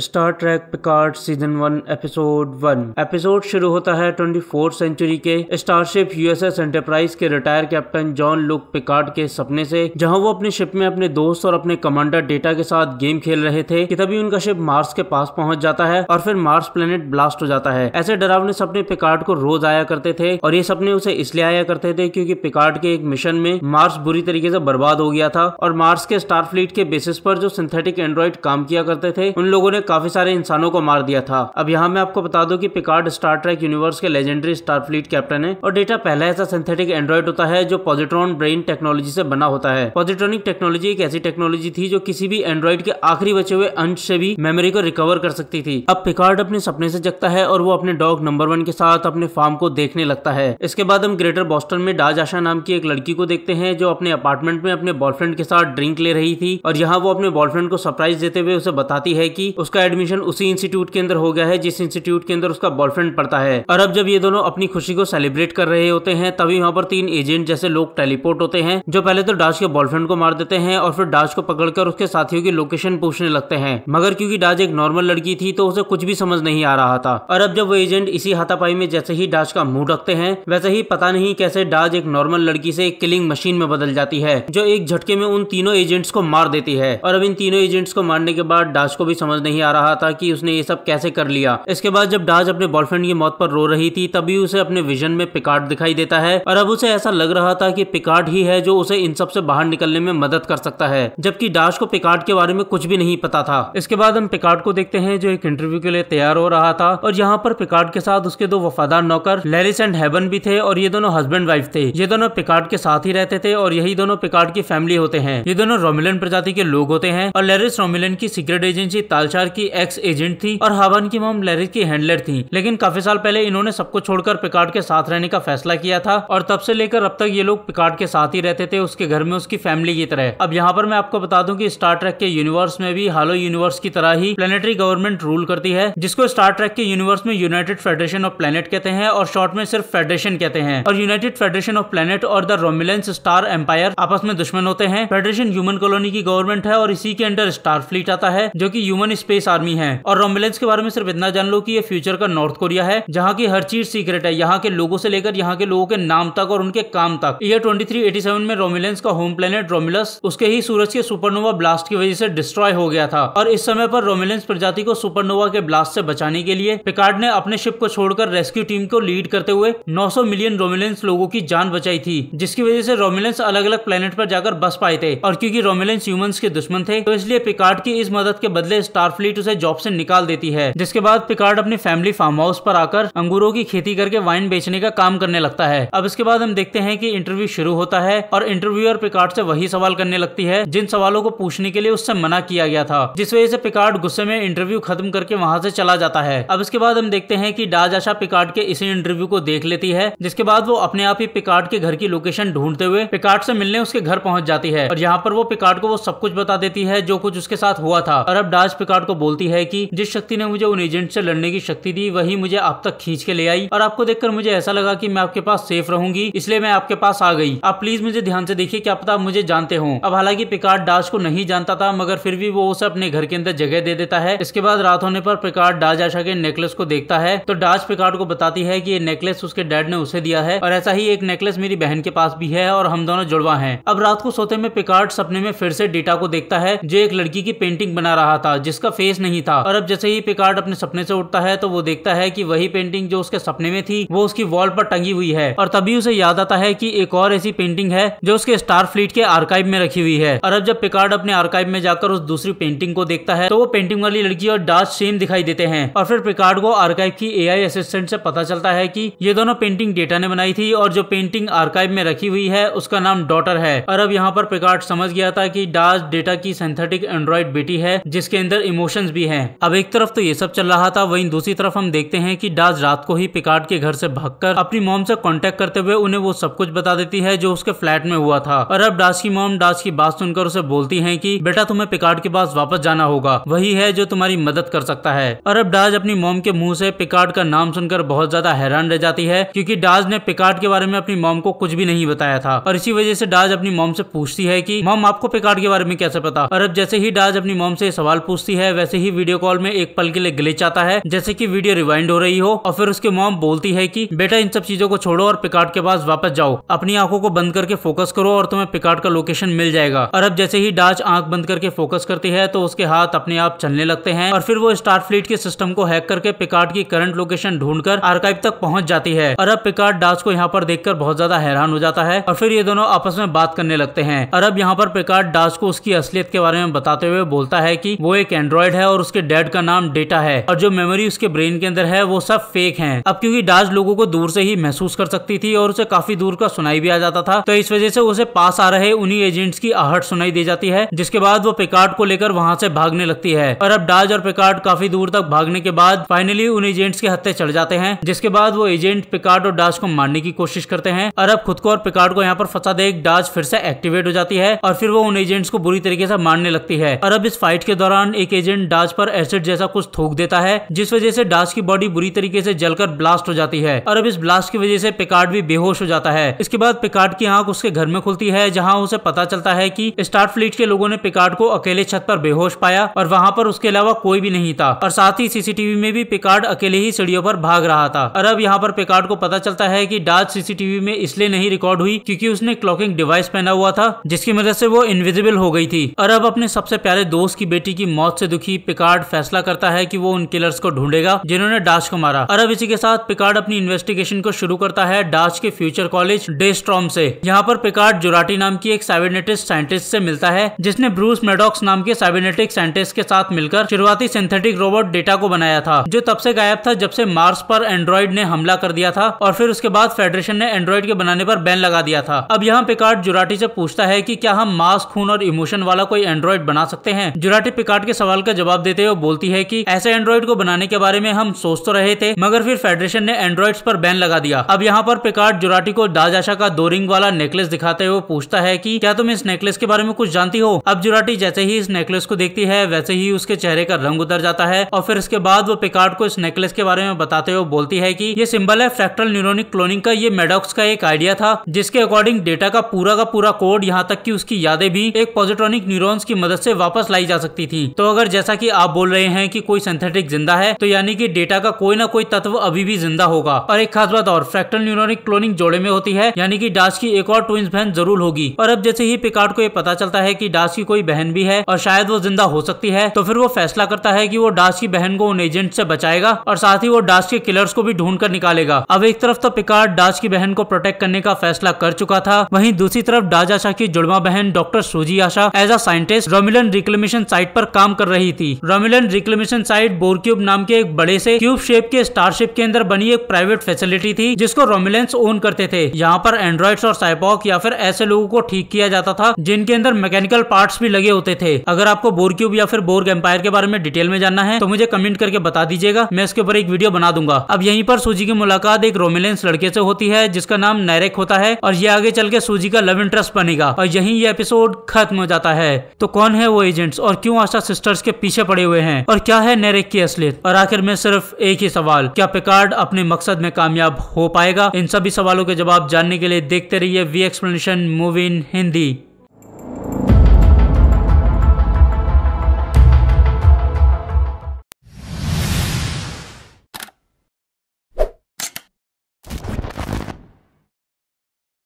star Trek Picard season one episode one episode शुरू होता है ट्वेंटी फोर्थ सेंचुरी के स्टारशिप यूएसएस एंटरप्राइज के retire captain Jean Luc Picard के सपने से जहां वो अपने शिप में अपने दोस्त और अपने कमांडर डेटा के साथ गेम खेल रहे थे कि तभी उनका शिप मार्स के पास पहुंच जाता है और फिर मार्स प्लेनेट ब्लास्ट हो जाता है ऐसे डरावने सपने पिकार्ड को रोज आया करते थे और ये सपने उसे इसलिए आया करते थे क्यूँकी पिकार्ड के एक मिशन में मार्स बुरी तरीके से बर्बाद हो गया था और मार्स के स्टार फ्लीट के बेसिस पर जो सिंथेटिक एंड्रॉइड काम किया करते थे उन लोगों ने काफी सारे इंसानों को मार दिया था अब यहाँ मैं आपको बता दूं कि पिकार्ड स्टार ट्रैक यूनिवर्स के लेजेंडरी स्टार फ्लीट कैप्टन है और डेटा पहला ऐसा सिंथेटिक एंड्रॉइड होता है जो पॉजिट्रॉन ब्रेन टेक्नोलॉजी से बना होता है पॉजिट्रॉनिक टेक्नोलॉजी एक ऐसी टेक्नोलॉजी थी जो किसी भी एंड्रॉइड के आखिरी बचे हुए अंश से भी मेमोरी को रिकवर कर सकती थी अब पिकार्ड अपने सपने से जगता है और वो अपने डॉग नंबर वन के साथ अपने फार्म को देखने लगता है इसके बाद हम ग्रेटर बॉस्टन में डाज आशा नाम की एक लड़की को देखते हैं जो अपने अपार्टमेंट में अपने बॉयफ्रेंड के साथ ड्रिंक ले रही थी और यहाँ वो अपने बॉयफ्रेंड को सरप्राइज देते हुए उसे बताती है की उसका उसका एडमिशन उसी इंस्टीट्यूट के अंदर हो गया है जिस इंस्टीट्यूट के अंदर उसका बॉयफ्रेंड पढ़ता है और अब जब ये दोनों अपनी खुशी को सेलिब्रेट कर रहे होते हैं तभी वहाँ पर तीन एजेंट जैसे लोग टेलीपोर्ट होते हैं जो पहले तो डाज के बॉयफ्रेंड को मार देते हैं और फिर डाज को पकड़कर उसके साथियों की लोकेशन पूछने लगते हैं मगर क्योंकि डाज एक नॉर्मल लड़की थी तो उसे कुछ भी समझ नहीं आ रहा था और अब जब वो एजेंट इसी हाथापाई में जैसे ही डाज का मुंह रखते हैं वैसे ही पता नहीं कैसे डाज एक नॉर्मल लड़की से एक किलिंग मशीन में बदल जाती है जो एक झटके में उन तीनों एजेंट्स को मार देती है और अब इन तीनों एजेंट्स को मारने के बाद डाज को भी समझ नहीं आ रहा था कि उसने ये सब कैसे कर लिया इसके बाद जब डाज अपने बॉयफ्रेंड की मौत पर रो रही थी तभी उसे अपने विजन में पिकार्ड दिखाई देता है और अब उसे ऐसा लग रहा था कि पिकार्ड ही है जो उसे इन सब से बाहर निकलने में मदद कर सकता है जबकि डाश को पिकार्ड के बारे में कुछ भी नहीं पता था इसके बाद हम पिकार्ड को देखते हैं जो एक इंटरव्यू के लिए तैयार हो रहा था और यहाँ पर पिकार्ड के साथ उसके दो वफादार नौकर लेरिस एंड हेबन भी थे और ये दोनों हस्बैंड वाइफ थे ये दोनों पिकार्ड के साथ ही रहते थे और यही दोनों पिकार्ड की फैमिली होते हैं ये दोनों रोमिलन प्रजाति के लोग होते हैं और लेरिस रोमिलन की सीक्रेट एजेंसी तालचार की एक्स एजेंट थी और हावन की मोम लैरिस की हैंडलर थी लेकिन काफी साल पहले इन्होंने सबको छोड़कर पिकार्ड के साथ रहने का फैसला किया था और तब से लेकर अब तक ये लोग पिकार्ड के साथ ही रहते थे उसके घर में उसकी फैमिली की तरह अब यहाँ पर मैं आपको बता दूँ की स्टार ट्रैक के यूनिवर्स में भी हालो यूनिवर्स की तरह ही प्लेनेटरी गवर्नमेंट रूल करती है जिसको स्टार ट्रैक के यूनिवर्स में यूनाइटेड फेडरेशन ऑफ प्लेनेट कहते हैं और शॉर्ट में सिर्फ फेडरेशन कहते हैं और यूनाइटेड फेडरेशन ऑफ प्लेनेट और द रोमिलेंस स्टार एम्पायर आपस में दुश्मन होते हैं फेडरेशन ह्यूमन कॉलोनी की गवर्नमेंट है और इसी के अंडर स्टार फ्लीट आता है जो की ह्यूमन स्पेस स्पेस आर्मी है और रोमिलेंस के बारे में सिर्फ इतना जान लो की ये फ्यूचर का नॉर्थ कोरिया है जहाँ की हर चीज सीक्रेट है यहाँ के लोगों से लेकर यहाँ के लोगों के नाम तक और उनके काम तक ईयर ट्वेंटी में रोमिलेंस का होम प्लेनेट रोमिलस उसके ही सूरज के सुपरनोवा ब्लास्ट की वजह से डिस्ट्रॉय हो गया था और इस समय पर रोमिलेंस प्रजाति को सुपरनोवा के ब्लास्ट से बचाने के लिए पिकार्ड ने अपने शिप को छोड़कर रेस्क्यू टीम को लीड करते हुए 900 मिलियन रोमिलेंस लोगों की जान बचाई थी जिसकी वजह से रोमिलेंस अलग अलग प्लेनेट पर जाकर बस पाए थे और क्योंकि रोमिलेंस ह्यूमंस के दुश्मन थे तो इसलिए पिकार्ड की इस मदद के बदले स्टार फ्लीट उसे जॉब से निकाल देती है जिसके बाद पिकार्ड अपनी फैमिली फार्म हाउस पर आकर अंगूरों की खेती करके वाइन बेचने का काम करने लगता है अब इसके बाद हम देखते हैं कि इंटरव्यू शुरू होता है और इंटरव्यूअर पिकार्ड से वही सवाल करने लगती है जिन सवालों को पूछने के लिए उससे मना किया गया था जिस वजह से पिकार्ड गुस्से में इंटरव्यू खत्म करके वहाँ से चला जाता है अब इसके बाद हम देखते हैं की डाज आशा पिकार्ड के इसी इंटरव्यू को देख लेती है जिसके बाद वो अपने आप ही पिकार्ड के घर की लोकेशन ढूंढते हुए पिकार्ड से मिलने उसके घर पहुंच जाती है और यहाँ पर वो पिकार्ड को वो सब कुछ बता देती है जो कुछ उसके साथ हुआ था और अब डाज पिकार्ड को को तो बोलती है कि जिस शक्ति ने मुझे उन एजेंट से लड़ने की शक्ति दी वही मुझे आप तक खींच के ले आई और आपको देखकर मुझे ऐसा लगा कि मैं आपके पास सेफ रहूंगी इसलिए मैं आपके पास आ गई आप प्लीज मुझे ध्यान से देखिए क्या पता मुझे जानते हो अब हालांकि पिकार्ड डाज को नहीं जानता था मगर फिर भी वो उसे अपने घर के अंदर जगह दे देता है इसके बाद रात होने पर पिकार्ड डाज आशा के नेकलेस को देखता है तो डाज पिकार्ड को बताती है की ये नेकलेस उसके डैड ने उसे दिया है और ऐसा ही एक नेकलेस मेरी बहन के पास भी है और हम दोनों जुड़वा है अब रात को सोते में पिकार्ड सपने में फिर से डेटा को देखता है जो एक लड़की की पेंटिंग बना रहा था जिसका फेस नहीं था और अब जैसे ही पिकार्ड अपने सपने से उठता है तो वो देखता है की वही पेंटिंग जो उसके सपने में थी वो उसकी वॉल पर टंगी हुई है और तभी उसे याद आता है की एक और ऐसी पेंटिंग है जो उसके स्टार फ्लीट के आर्काइव में रखी हुई है और अब जब पिकार्ड अपने आर्काइव में जाकर उस दूसरी पेंटिंग को देखता है तो वो पेंटिंग वाली लड़की और डार्क सेम दिखाई देते हैं और फिर पिकार्ड को आर्काइव की एआई असिस्टेंट से पता चलता है कि ये दोनों पेंटिंग डेटा ने बनाई थी और जो पेंटिंग आर्काइव में रखी हुई है उसका नाम डॉटर है और अब यहाँ पर पिकार्ड समझ गया था की डार्स डेटा की सिंथेटिक एंड्रॉइड बेटी है जिसके अंदर इमोशन क्वेश्चंस भी हैं अब एक तरफ तो ये सब चल रहा था वहीं दूसरी तरफ हम देखते हैं कि डाज रात को ही पिकार्ड के घर से भागकर अपनी मोम से कांटेक्ट करते हुए उन्हें वो सब कुछ बता देती है जो उसके फ्लैट में हुआ था और अब डाज की मोम डाज की बात सुनकर उसे बोलती है की बेटा तुम्हें पिकार्ड के पास वापस जाना होगा वही है जो तुम्हारी मदद कर सकता है और अब डाज अपनी मोम के मुंह से पिकार्ड का नाम सुनकर बहुत ज्यादा हैरान रह जाती है क्योंकि डाज ने पिकार्ड के बारे में अपनी मोम को कुछ भी नहीं बताया था और इसी वजह से डाज अपनी मोम से पूछती है की मोम आपको पिकार्ड के बारे में कैसे पता और अब जैसे ही डाज अपनी मोम से सवाल पूछती है वैसे ही वीडियो कॉल में एक पल के लिए ग्लिच आता है जैसे की वीडियो रिवाइंड हो रही हो और फिर उसकी मोम बोलती है की बेटा इन सब चीजों को छोड़ो और पिकार्ड के पास वापस जाओ अपनी आंखों को बंद करके फोकस करो और तुम्हें पिकार्ड का लोकेशन मिल जाएगा और अब जैसे ही डाच आंख बंद करके फोकस करती है तो उसके हाथ अपने आप चलने लगते हैं और फिर वो स्टार फ्लीट के सिस्टम को हैक करके पिकार्ड की करंट लोकेशन ढूंढ कर आर्काइव तक पहुंच जाती है और अब पिकार्ड डाच को यहाँ पर देखकर बहुत ज्यादा हैरान हो जाता है और फिर ये दोनों आपस में बात करने लगते हैं और अब यहाँ पर पिकार्ड डाच को उसकी असलियत के बारे में बताते हुए बोलता है की वो एक एंड्रॉयड डेड है और उसके डेड का नाम डेटा है और जो मेमोरी उसके ब्रेन के अंदर है वो सब फेक है अब क्योंकि डाज लोगों को दूर से ही महसूस कर सकती थी और उसे काफी दूर का सुनाई भी आ जाता था तो इस वजह से उसे पास आ रहे उन्हीं एजेंट्स की आहट सुनाई दे जाती है जिसके बाद वो पिकार्ड को लेकर वहां से भागने लगती है और अब डाज और पिकार्ड काफी दूर तक भागने के बाद फाइनली उन एजेंट्स के हत्या चढ़ जाते हैं जिसके बाद वो एजेंट पिकार्ड और डाज को मारने की कोशिश करते हैं और अब खुद को और पिकार्ड को यहाँ पर फंसा देख डाज फिर से एक्टिवेट हो जाती है और फिर वो उन एजेंट्स को बुरी तरीके से मारने लगती है और अब इस फाइट के दौरान एक एजेंट डाज पर एसिड जैसा कुछ थोक देता है जिस वजह से डाज की बॉडी बुरी तरीके से जलकर ब्लास्ट हो जाती है और अब इस ब्लास्ट की वजह से पिकार्ड भी बेहोश हो जाता है इसके बाद पिकार्ड की आंख उसके घर में खुलती है जहाँ उसे पता चलता है की स्टार फ्लीट के लोगों ने पिकार्ड को अकेले छत पर बेहोश पाया और वहाँ पर उसके अलावा कोई भी नहीं था और साथ ही सीसीटीवी में भी पिकार्ड अकेले ही सीढ़ियों पर भाग रहा था और अब यहाँ पर पिकार्ड को पता चलता है की डाज सीसीटीवी में इसलिए नहीं रिकॉर्ड हुई क्यूँकी उसने क्लॉकिंग डिवाइस पहना हुआ था जिसकी मदद से वो इनविजिबल हो गई थी और अब अपने सबसे प्यारे दोस्त की बेटी की मौत से दुखी की पिकार्ड फैसला करता है कि वो उन किलर्स को ढूंढेगा जिन्होंने डाच को मारा और अब इसी के साथ पिकार्ड अपनी इन्वेस्टिगेशन को शुरू करता है डाच के फ्यूचर कॉलेज डेस्ट्रॉम से यहाँ पर पिकार्ड जुराटी नाम की एक साइबरनेटिक्स साइंटिस्ट से मिलता है जिसने ब्रूस मेडॉक्स नाम के साइबरनेटिक साइंटिस्ट के साथ मिलकर शुरुआती सिंथेटिक रोबोट डेटा को बनाया था जो तब से गायब था जब से मार्स पर एंड्रॉइड ने हमला कर दिया था और फिर उसके बाद फेडरेशन ने एंड्रॉइड के बनाने पर बैन लगा दिया था अब यहाँ पिकार्ड जुराटी से पूछता है की क्या हम मास खून और इमोशन वाला कोई एंड्रॉइड बना सकते हैं जुराटी पिकार्ड के सवाल का जवाब देते हुए बोलती है की ऐसे एंड्रॉइड को बनाने के बारे में हम सोच तो रहे थे मगर फिर फेडरेशन ने एंड्रॉइड पर बैन लगा दिया अब यहाँ पर पिकार्ड जुराटी को दाजाशा का दो रिंग वाला नेकलेस दिखाते हुए पूछता है की क्या तुम इस नेकलेस के बारे में कुछ जानती हो अब जुराटी जैसे ही इस नेकलेस को देखती है वैसे ही उसके चेहरे का रंग उतर जाता है और फिर इसके बाद वो पिकार्ड को इस नेकलेस के बारे में बताते हुए बोलती है की ये सिंबल है फ्रैक्टल न्यूरोनिक क्लोनिंग का ये मेडॉक्स का एक आइडिया था जिसके अकॉर्डिंग डेटा का पूरा का पूरा कोड यहाँ तक की उसकी यादें भी एक पॉजिट्रॉनिक न्यूरॉन्स की मदद से वापस लाई जा सकती थी तो अगर जैसे जैसा कि आप बोल रहे हैं कि कोई सिंथेटिक जिंदा है तो यानी कि डेटा का कोई ना कोई तत्व अभी भी जिंदा होगा और एक खास बात और फ्रैक्टल न्यूरोनिक क्लोनिंग जोड़े में होती है यानी कि डास की एक और ट्विंस बहन जरूर होगी और अब जैसे ही पिकार्ड को ये पता चलता है की डास की कोई बहन भी है और शायद वो जिंदा हो सकती है तो फिर वो फैसला करता है की वो डास की बहन को उन एजेंट ऐसी बचाएगा और साथ ही वो डास के किलर्स को भी ढूंढ कर निकालेगा अब एक तरफ तो पिकार्ड डास की बहन को प्रोटेक्ट करने का फैसला कर चुका था वहीं दूसरी तरफ डाज आशा की जुड़वा बहन doctor Soji Asha as a scientist Romulan reclamation site पर काम कर रही थी रोमिलन रिक्लेमेशन साइट बोरक्यूब नाम के एक बड़े से क्यूब शेप के स्टारशिप के अंदर बनी एक प्राइवेट फैसिलिटी थी जिसको रोमिलेंस ओन करते थे यहाँ पर एंड्रॉइड और साइपॉक या फिर ऐसे लोगों को ठीक किया जाता था जिनके अंदर मैकेनिकल पार्ट भी लगे होते थे अगर आपको बोरक्यूब या फिर बोर्ग एम्पायर के बारे में डिटेल में जानना है तो मुझे कमेंट करके बता दीजिएगा मैं इसके ऊपर एक वीडियो बना दूंगा अब यहीं पर सूजी की मुलाकात एक रोमिलेंस लड़के से होती है जिसका नाम नैरेक होता है और ये आगे चल के सूजी का लव इंटरेस्ट बनेगा और यही ये एपिसोड खत्म हो जाता है तो कौन है वो एजेंट्स और क्यों आशा सिस्टर्स के पीछे पड़े हुए हैं और क्या है नेरिक की असलियत और आखिर में सिर्फ एक ही सवाल क्या पिकार्ड अपने मकसद में कामयाब हो पाएगा इन सभी सवालों के जवाब जानने के लिए देखते रहिए V explanation movie in Hindi